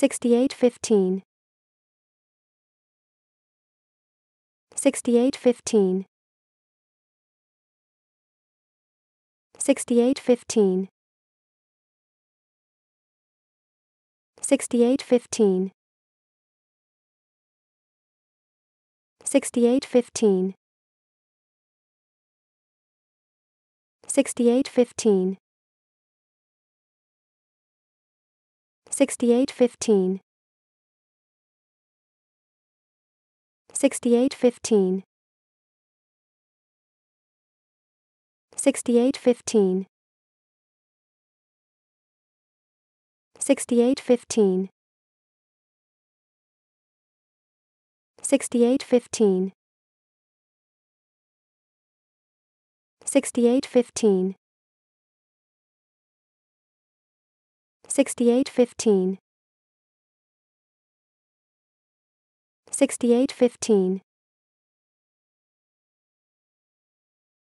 6815 6815 6815 6815 6815 6815 6815 6815 6815 6815 6815 6815 6815 6815